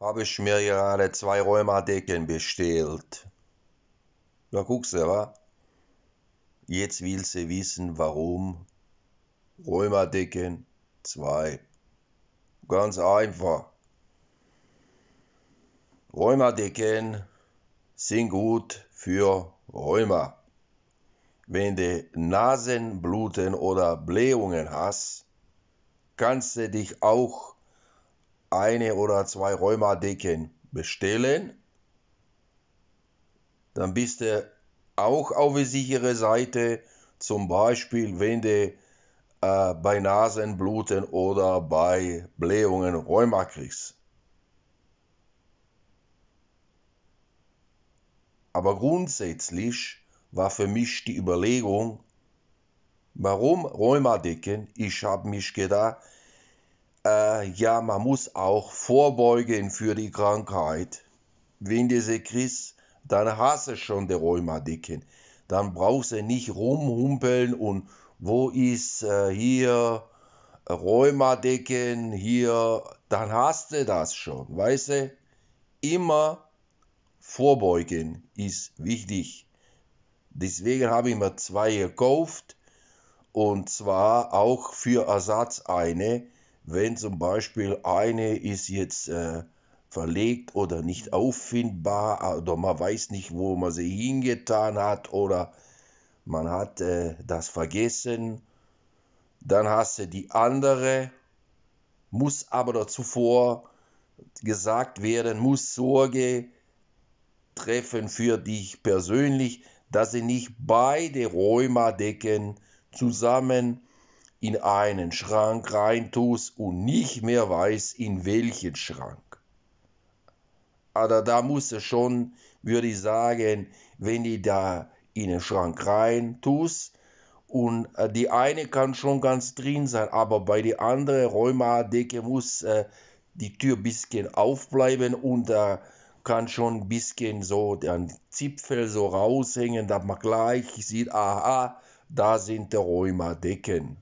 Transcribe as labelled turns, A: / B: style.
A: habe ich mir gerade zwei Rheumadecken bestellt. Na guckst du, wa? Jetzt will sie wissen, warum. Rheumadecken zwei. Ganz einfach. Rheumadecken sind gut für Rheuma. Wenn du Nasenbluten oder Blähungen hast, kannst du dich auch eine oder zwei Rheumadecken bestellen. Dann bist du auch auf die sichere Seite, zum Beispiel wenn du äh, bei Nasenbluten oder bei Blähungen Rheuma kriegst. Aber grundsätzlich war für mich die Überlegung, warum Rheumadecken? Ich habe mich gedacht, äh, ja, man muss auch vorbeugen für die Krankheit. Wenn diese kriegst, dann hast du schon die Rheumatiken. Dann brauchst du nicht rumhumpeln und wo ist äh, hier Rheumatiken, hier, dann hast du das schon, weißt du? Immer vorbeugen ist wichtig. Deswegen habe ich mir zwei gekauft und zwar auch für Ersatz eine wenn zum Beispiel eine ist jetzt äh, verlegt oder nicht auffindbar äh, oder man weiß nicht, wo man sie hingetan hat oder man hat äh, das vergessen, dann hast du die andere, muss aber zuvor gesagt werden, muss Sorge treffen für dich persönlich, dass sie nicht beide Rheuma-Decken zusammen in einen Schrank reintust und nicht mehr weiß, in welchen Schrank. Aber da muss du schon, würde ich sagen, wenn die da in den Schrank rein tust, und äh, die eine kann schon ganz drin sein, aber bei der anderen Rheumadecke muss äh, die Tür ein bisschen aufbleiben und da äh, kann schon ein bisschen so der Zipfel so raushängen, dass man gleich sieht, aha, da sind die Rheumadecken.